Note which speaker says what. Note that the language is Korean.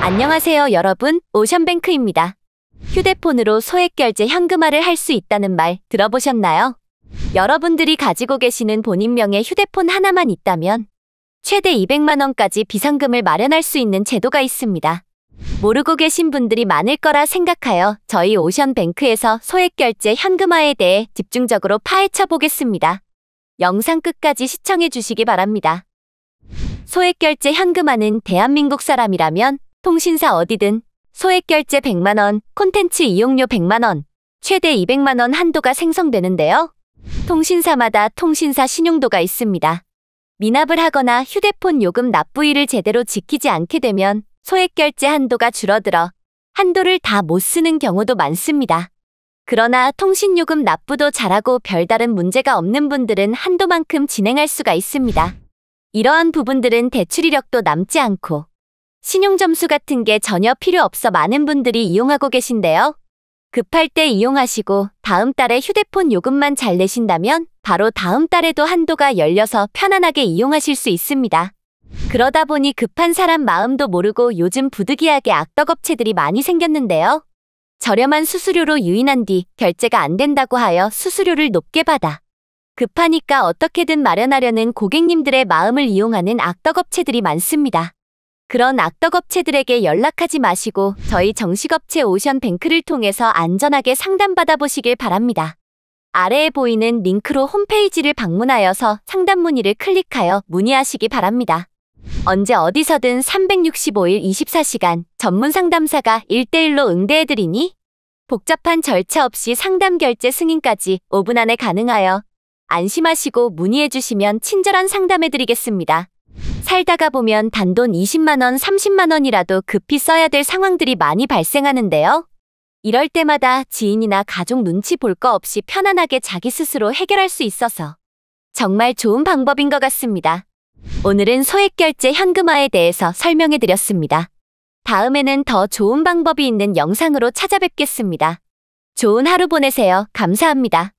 Speaker 1: 안녕하세요 여러분 오션뱅크입니다. 휴대폰으로 소액 결제 현금화를 할 수 있다는 말 들어보셨나요? 여러분들이 가지고 계시는 본인명의 휴대폰 하나만 있다면 최대 200만 원까지 비상금을 마련할 수 있는 제도가 있습니다. 모르고 계신 분들이 많을 거라 생각하여 저희 오션뱅크에서 소액 결제 현금화에 대해 집중적으로 파헤쳐 보겠습니다. 영상 끝까지 시청해 주시기 바랍니다. 소액 결제 현금화는 대한민국 사람이라면 통신사 어디든 소액 결제 100만원, 콘텐츠 이용료 100만원, 최대 200만원 한도가 생성되는데요. 통신사마다 통신사 신용도가 있습니다. 미납을 하거나 휴대폰 요금 납부일을 제대로 지키지 않게 되면 소액 결제 한도가 줄어들어 한도를 다 못 쓰는 경우도 많습니다. 그러나 통신요금 납부도 잘하고 별다른 문제가 없는 분들은 한도만큼 진행할 수가 있습니다. 이러한 부분들은 대출 이력도 남지 않고 신용점수 같은 게 전혀 필요 없어 많은 분들이 이용하고 계신데요. 급할 때 이용하시고 다음 달에 휴대폰 요금만 잘 내신다면 바로 다음 달에도 한도가 열려서 편안하게 이용하실 수 있습니다. 그러다 보니 급한 사람 마음도 모르고 요즘 부득이하게 악덕업체들이 많이 생겼는데요. 저렴한 수수료로 유인한 뒤 결제가 안 된다고 하여 수수료를 높게 받아 급하니까 어떻게든 마련하려는 고객님들의 마음을 이용하는 악덕업체들이 많습니다. 그런 악덕업체들에게 연락하지 마시고 저희 정식업체 오션뱅크를 통해서 안전하게 상담받아 보시길 바랍니다. 아래에 보이는 링크로 홈페이지를 방문하여서 상담 문의를 클릭하여 문의하시기 바랍니다. 언제 어디서든 365일 24시간 전문 상담사가 1대1로 응대해드리니 복잡한 절차 없이 상담 결제 승인까지 5분 안에 가능하여 안심하시고 문의해주시면 친절한 상담해드리겠습니다. 살다가 보면 단돈 20만원, 30만원이라도 급히 써야 될 상황들이 많이 발생하는데요. 이럴 때마다 지인이나 가족 눈치 볼 거 없이 편안하게 자기 스스로 해결할 수 있어서 정말 좋은 방법인 것 같습니다. 오늘은 소액결제 현금화에 대해서 설명해 드렸습니다. 다음에는 더 좋은 방법이 있는 영상으로 찾아뵙겠습니다. 좋은 하루 보내세요. 감사합니다.